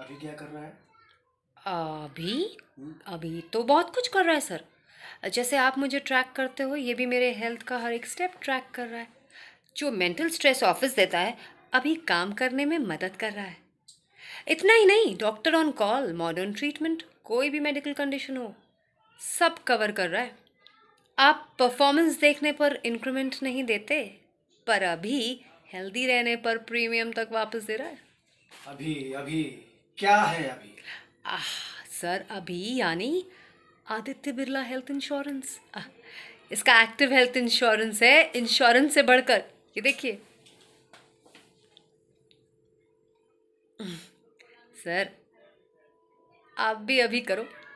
अभी क्या कर रहा है अभी हम्म। अभी तो बहुत कुछ कर रहा है सर जैसे आप मुझे ट्रैक करते हो ये भी मेरे हेल्थ का हर एक स्टेप ट्रैक कर रहा है जो मेंटल स्ट्रेस ऑफिस देता है अभी काम करने में मदद कर रहा है इतना ही नहीं doctor on call modern treatment कोई भी मेडिकल कंडीशन हो सब कवर कर रहा है आप परफॉर्मेंस देखने पर इंक्रीमेंट नहीं देते पर अभी हेल्दी रहने पर प्रीमियम तक वापस दे रहा है अभी अभी क्या है अभी आ, सर अभी यानी आदित्य बिरला हेल्थ इंश्योरेंस इसका एक्टिव हेल्थ इंश्योरेंस है इंश्योरेंस से बढ़कर ये देखिए सर आप भी अभी करो